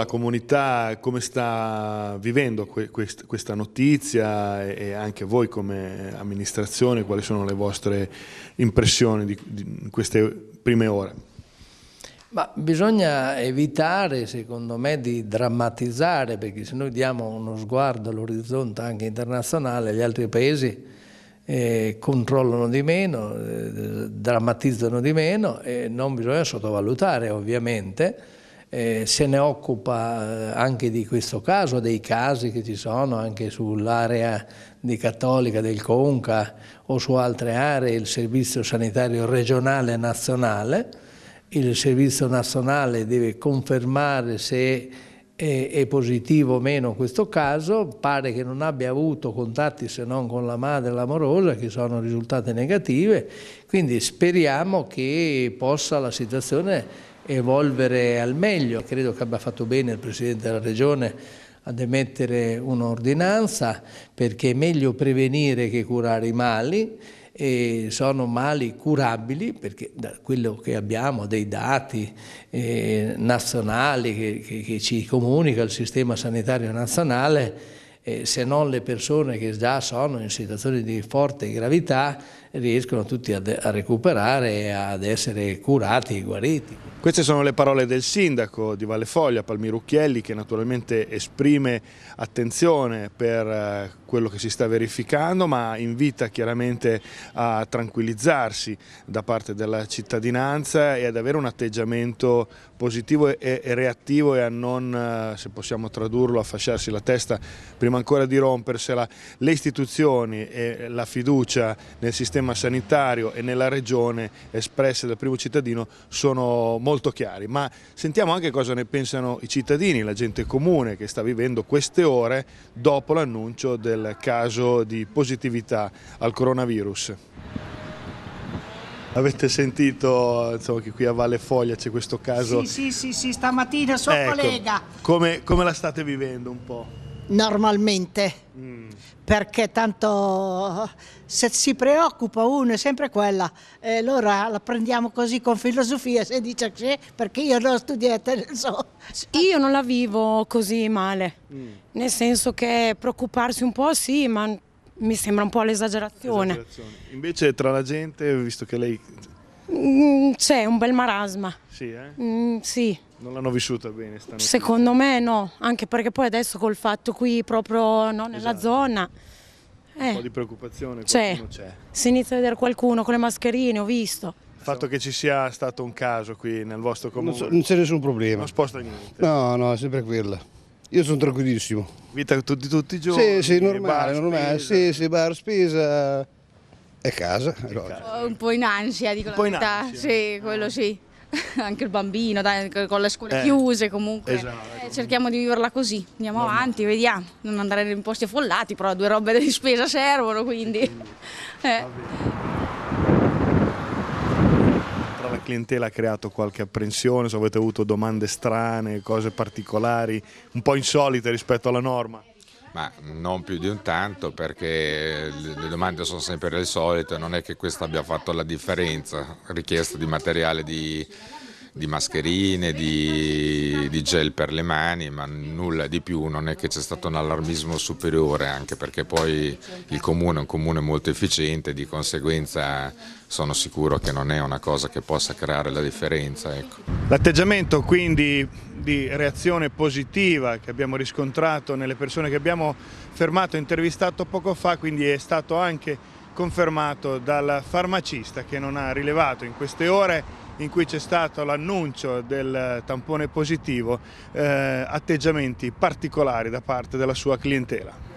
la comunità come sta vivendo que quest questa notizia e anche voi come amministrazione, quali sono le vostre impressioni di, di queste prime ore? Ma bisogna evitare, secondo me, di drammatizzare, perché se noi diamo uno sguardo all'orizzonte anche internazionale, gli altri paesi eh, controllano di meno, eh, drammatizzano di meno e non bisogna sottovalutare ovviamente eh, se ne occupa eh, anche di questo caso, dei casi che ci sono anche sull'area di Cattolica del Conca o su altre aree, il servizio sanitario regionale e nazionale. Il servizio nazionale deve confermare se è, positivo o meno questo caso, pare che non abbia avuto contatti se non con la madre l'amorosa che sono risultate negative, quindi speriamo che possa la situazione evolvere al meglio. Credo che abbia fatto bene il Presidente della Regione ad emettere un'ordinanza perché è meglio prevenire che curare i mali e sono mali curabili perché da quello che abbiamo dei dati eh, nazionali che, che, che ci comunica il sistema sanitario nazionale eh, se non le persone che già sono in situazioni di forte gravità riescono tutti a, a recuperare e ad essere curati e guariti. Queste sono le parole del sindaco di Valle Foglia, Palmirucchielli, che naturalmente esprime attenzione per eh, quello che si sta verificando, ma invita chiaramente a tranquillizzarsi da parte della cittadinanza e ad avere un atteggiamento positivo e, reattivo e a non, eh, se possiamo tradurlo, a fasciarsi la testa prima ancora di rompersela. Le istituzioni e la fiducia nel sistema sanitario e nella regione espresse dal primo cittadino sono molto chiari, ma sentiamo anche cosa ne pensano i cittadini, la gente comune che sta vivendo queste ore dopo l'annuncio del del caso di positività al coronavirus. Avete sentito insomma, che qui a Valle Foglia c'è questo caso? Sì, sì, sì, sì stamattina suo ecco, collega. Come, come, la state vivendo un po'? Normalmente. Mm perché tanto se si preoccupa uno è sempre quella e allora la prendiamo così con filosofia se dice che perché io l'ho studiato non so. Io non la vivo così male, mm. nel senso che preoccuparsi un po' sì, ma mi sembra un po' l'esagerazione. Invece tra la gente, visto che lei... Mm, c'è un bel marasma. Sì, eh? Mm, sì. Non l'hanno vissuta bene? Secondo me no, anche perché poi adesso col fatto qui proprio no, nella esatto. zona... Eh, un po' eh. di preoccupazione c'è. Si inizia a vedere qualcuno con le mascherine, ho visto. Il fatto che ci sia stato un caso qui nel vostro comune? Non, so, non c'è nessun problema. Non sposta niente? No, no, è sempre quella. Io sono tranquillissimo. Vita tutti, tutti i giorni? Sì, sì, normale, bar, normale. Sì, sì, bar, spesa e casa. È casa. Un po' in ansia, dico un la verità. Sì, quello ah. sì. anche il bambino, dai, con le scuole eh, chiuse comunque. Esatto. Eh, cerchiamo di viverla così, andiamo no, avanti, no. vediamo, non andare in posti affollati, però due robe di spesa servono, quindi... Eh. Tra la clientela ha creato qualche apprensione, se avete avuto domande strane, cose particolari, un po' insolite rispetto alla norma? ma non più di un tanto perché le domande sono sempre le solite, non è che questo abbia fatto la differenza, richiesta di materiale di di mascherine, di, di, gel per le mani, ma nulla di più, non è che c'è stato un allarmismo superiore, anche perché poi il comune è un comune molto efficiente, di conseguenza sono sicuro che non è una cosa che possa creare la differenza. Ecco. L'atteggiamento quindi di reazione positiva che abbiamo riscontrato nelle persone che abbiamo fermato e intervistato poco fa, quindi è stato anche confermato dal farmacista che non ha rilevato in queste ore in cui c'è stato l'annuncio del tampone positivo, eh, atteggiamenti particolari da parte della sua clientela.